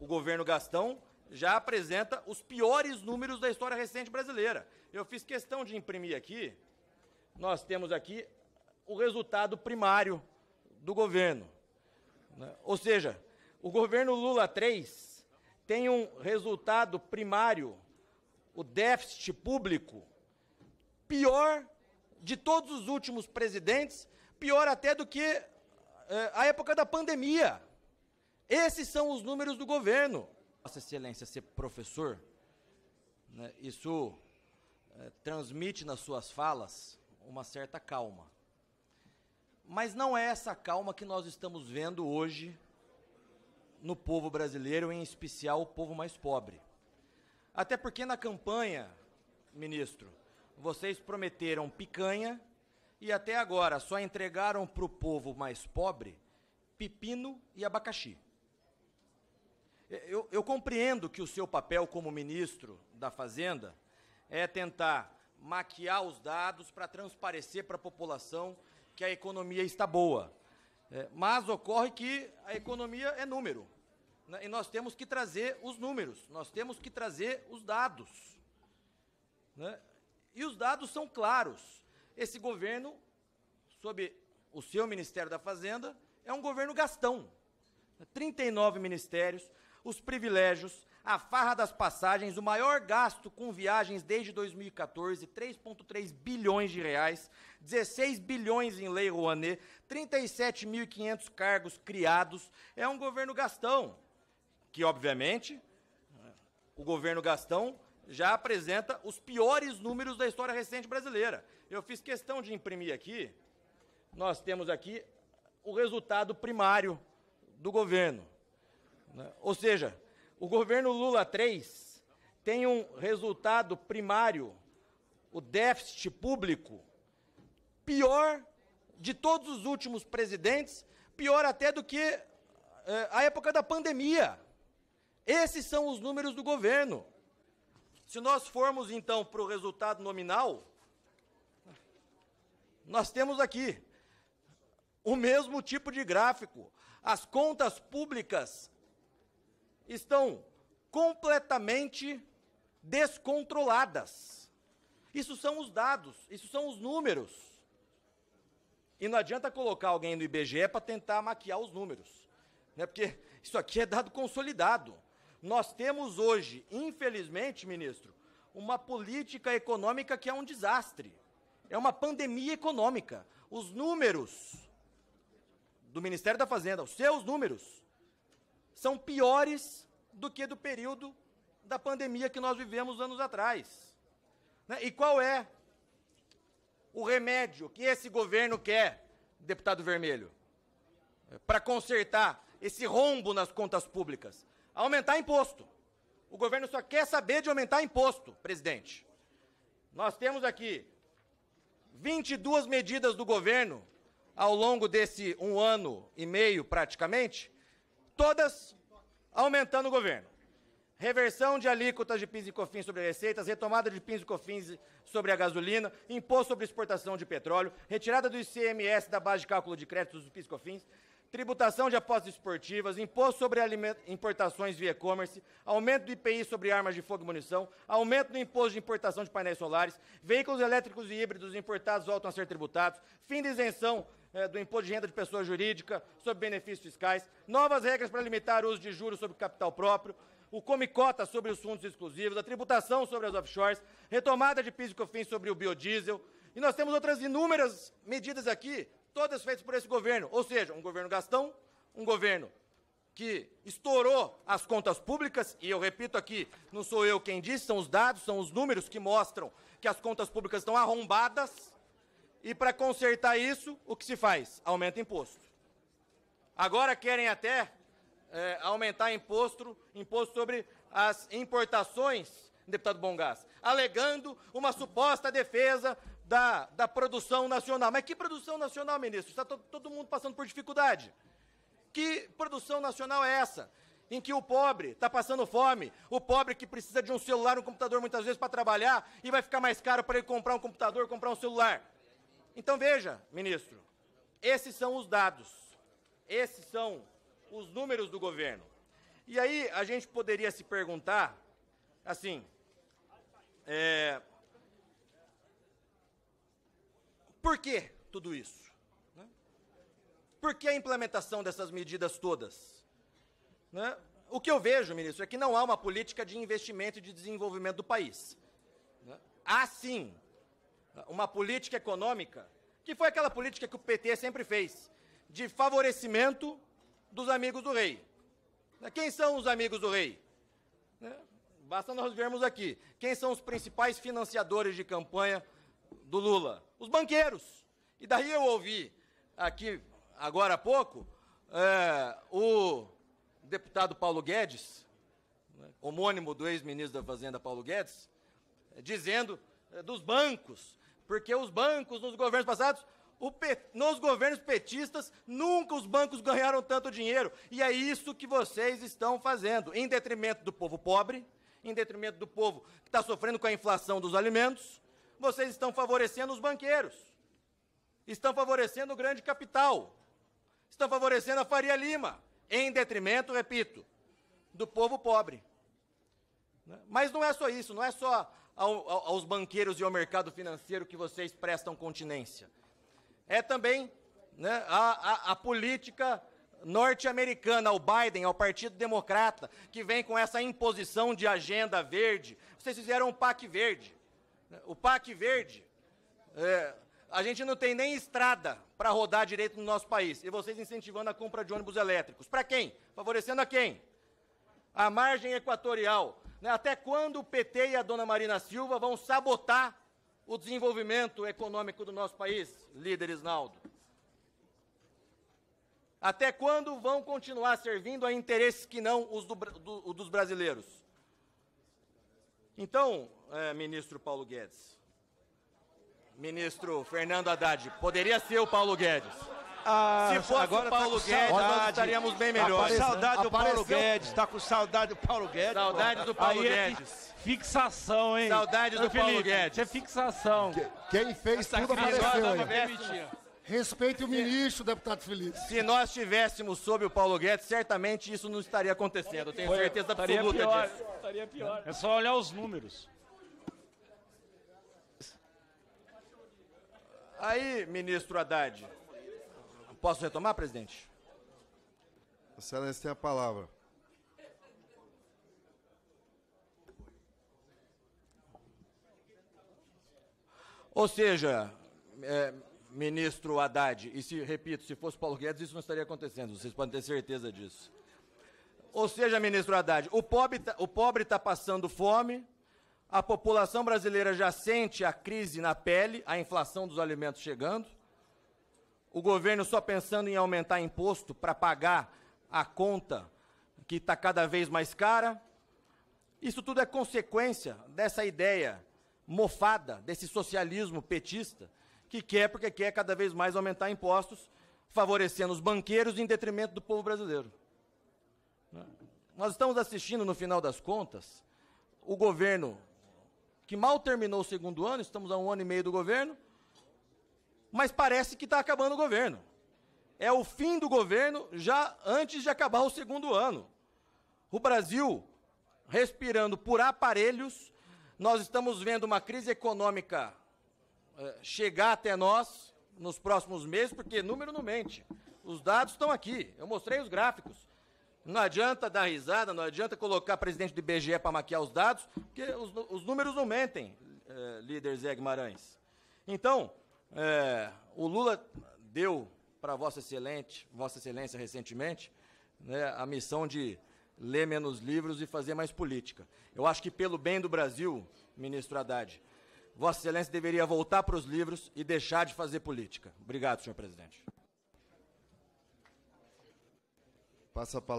o governo Gastão já apresenta os piores números da história recente brasileira. Eu fiz questão de imprimir aqui, nós temos aqui o resultado primário do governo. Né? Ou seja, o governo Lula 3 tem um resultado primário, o déficit público, pior de todos os últimos presidentes, pior até do que eh, a época da pandemia. Esses são os números do governo. Vossa Excelência ser professor, né, isso é, transmite nas suas falas uma certa calma. Mas não é essa calma que nós estamos vendo hoje no povo brasileiro, em especial o povo mais pobre. Até porque na campanha, ministro, vocês prometeram picanha e até agora só entregaram para o povo mais pobre pepino e abacaxi. É, eu, eu compreendo que o seu papel como ministro da Fazenda é tentar maquiar os dados para transparecer para a população que a economia está boa. É, mas ocorre que a economia é número. Né, e nós temos que trazer os números, nós temos que trazer os dados. Né? E os dados são claros. Esse governo, sob o seu Ministério da Fazenda, é um governo gastão. 39 ministérios, os privilégios, a farra das passagens, o maior gasto com viagens desde 2014, 3,3 bilhões de reais, 16 bilhões em Lei Rouanet, 37.500 cargos criados. É um governo gastão, que obviamente o governo gastão já apresenta os piores números da história recente brasileira. Eu fiz questão de imprimir aqui, nós temos aqui o resultado primário do governo. Né? Ou seja, o governo Lula 3 tem um resultado primário, o déficit público, pior de todos os últimos presidentes, pior até do que eh, a época da pandemia. Esses são os números do governo. Se nós formos então para o resultado nominal, nós temos aqui o mesmo tipo de gráfico. As contas públicas estão completamente descontroladas. Isso são os dados, isso são os números. E não adianta colocar alguém no IBGE para tentar maquiar os números, né? porque isso aqui é dado consolidado. Nós temos hoje, infelizmente, ministro, uma política econômica que é um desastre. É uma pandemia econômica. Os números do Ministério da Fazenda, os seus números, são piores do que do período da pandemia que nós vivemos anos atrás. Né? E qual é o remédio que esse governo quer, deputado Vermelho, é, para consertar esse rombo nas contas públicas? Aumentar imposto. O governo só quer saber de aumentar imposto, presidente. Nós temos aqui 22 medidas do governo ao longo desse um ano e meio, praticamente, todas aumentando o governo. Reversão de alíquotas de PIS e COFINS sobre receitas, retomada de PIS e COFINS sobre a gasolina, imposto sobre exportação de petróleo, retirada do ICMS da base de cálculo de créditos do PIS e COFINS, tributação de apostas esportivas, imposto sobre importações via e-commerce, aumento do IPI sobre armas de fogo e munição, aumento do imposto de importação de painéis solares, veículos elétricos e híbridos importados voltam a ser tributados, fim de isenção é, do imposto de renda de pessoa jurídica, sobre benefícios fiscais, novas regras para limitar o uso de juros sobre capital próprio, o Comicota sobre os fundos exclusivos, a tributação sobre as offshores, retomada de PIS e COFINS sobre o biodiesel. E nós temos outras inúmeras medidas aqui, todas feitas por esse governo. Ou seja, um governo gastão, um governo que estourou as contas públicas, e eu repito aqui, não sou eu quem disse, são os dados, são os números que mostram que as contas públicas estão arrombadas, e para consertar isso, o que se faz? Aumenta imposto. Agora querem até é, aumentar imposto, imposto sobre as importações, deputado Bongás, alegando uma suposta defesa da, da produção nacional. Mas que produção nacional, ministro? Está todo, todo mundo passando por dificuldade. Que produção nacional é essa? em que o pobre está passando fome, o pobre que precisa de um celular, um computador muitas vezes para trabalhar, e vai ficar mais caro para ele comprar um computador, comprar um celular. Então veja, ministro, esses são os dados, esses são os números do governo. E aí a gente poderia se perguntar, assim, é, por que tudo isso? Né? Por que a implementação dessas medidas todas? Né? O que eu vejo, ministro, é que não há uma política de investimento e de desenvolvimento do país. Né? Há sim uma política econômica, que foi aquela política que o PT sempre fez, de favorecimento dos amigos do rei. Né, quem são os amigos do rei? Né, basta nós vermos aqui. Quem são os principais financiadores de campanha do Lula? Os banqueiros. E daí eu ouvi aqui, agora há pouco, é, o deputado Paulo Guedes, né, homônimo do ex-ministro da Fazenda Paulo Guedes, dizendo é, dos bancos porque os bancos nos governos passados nos governos petistas, nunca os bancos ganharam tanto dinheiro. E é isso que vocês estão fazendo, em detrimento do povo pobre, em detrimento do povo que está sofrendo com a inflação dos alimentos. Vocês estão favorecendo os banqueiros, estão favorecendo o grande capital, estão favorecendo a Faria Lima, em detrimento, repito, do povo pobre. Né? Mas não é só isso, não é só ao, aos banqueiros e ao mercado financeiro que vocês prestam continência. É também né, a, a, a política norte-americana, ao Biden, ao Partido Democrata, que vem com essa imposição de agenda verde. Vocês fizeram um PAC verde. O PAC verde, é, a gente não tem nem estrada para rodar direito no nosso país. E vocês incentivando a compra de ônibus elétricos. Para quem? Favorecendo a quem? A margem equatorial, né? Até quando o PT e a dona Marina Silva vão sabotar o desenvolvimento econômico do nosso país, líder Isnaldo? Até quando vão continuar servindo a interesses que não os do, do, dos brasileiros? Então, é, ministro Paulo Guedes, ministro Fernando Haddad, poderia ser o Paulo Guedes. Ah, Se fosse agora tá o Paulo tá Guedes, saudade, nós estaríamos bem melhores. saudade do Paulo Guedes, tá com saudade do Paulo Guedes. Saudade do Paulo Aí é Guedes. É fixação, hein? Saudade do Não, Paulo Guedes. Isso é fixação. Quem fez Essa tudo apareceu tá aí. Respeite o é. ministro, deputado Felipe. Se nós tivéssemos sob o Paulo Guedes, certamente isso não estaria acontecendo. Eu tenho certeza absoluta pior, disso. Estaria pior. É só olhar os números. Aí, ministro Haddad, Posso retomar, presidente? Excelência tem a palavra. Ou seja, é, ministro Haddad, e se repito, se fosse Paulo Guedes, isso não estaria acontecendo, vocês podem ter certeza disso. Ou seja, ministro Haddad, o pobre está tá passando fome, a população brasileira já sente a crise na pele, a inflação dos alimentos chegando, o governo só pensando em aumentar imposto para pagar a conta que está cada vez mais cara. Isso tudo é consequência dessa ideia mofada, desse socialismo petista, que quer porque quer cada vez mais aumentar impostos, favorecendo os banqueiros em detrimento do povo brasileiro. Né? Nós estamos assistindo, no final das contas, o governo que mal terminou o segundo ano, estamos a um ano e meio do governo, mas parece que está acabando o governo. É o fim do governo já antes de acabar o segundo ano. O Brasil respirando por aparelhos, nós estamos vendo uma crise econômica eh, chegar até nós nos próximos meses, porque número não mente. Os dados estão aqui, eu mostrei os gráficos. Não adianta dar risada, não adianta colocar presidente do IBGE para maquiar os dados, porque os, os números não mentem, eh, líder Zé Guimarães. Então, é, o Lula deu para Vossa Vossa Excelência recentemente, né, a missão de ler menos livros e fazer mais política. Eu acho que pelo bem do Brasil, ministro Haddad, Vossa Excelência deveria voltar para os livros e deixar de fazer política. Obrigado, senhor presidente. Passa a palavra.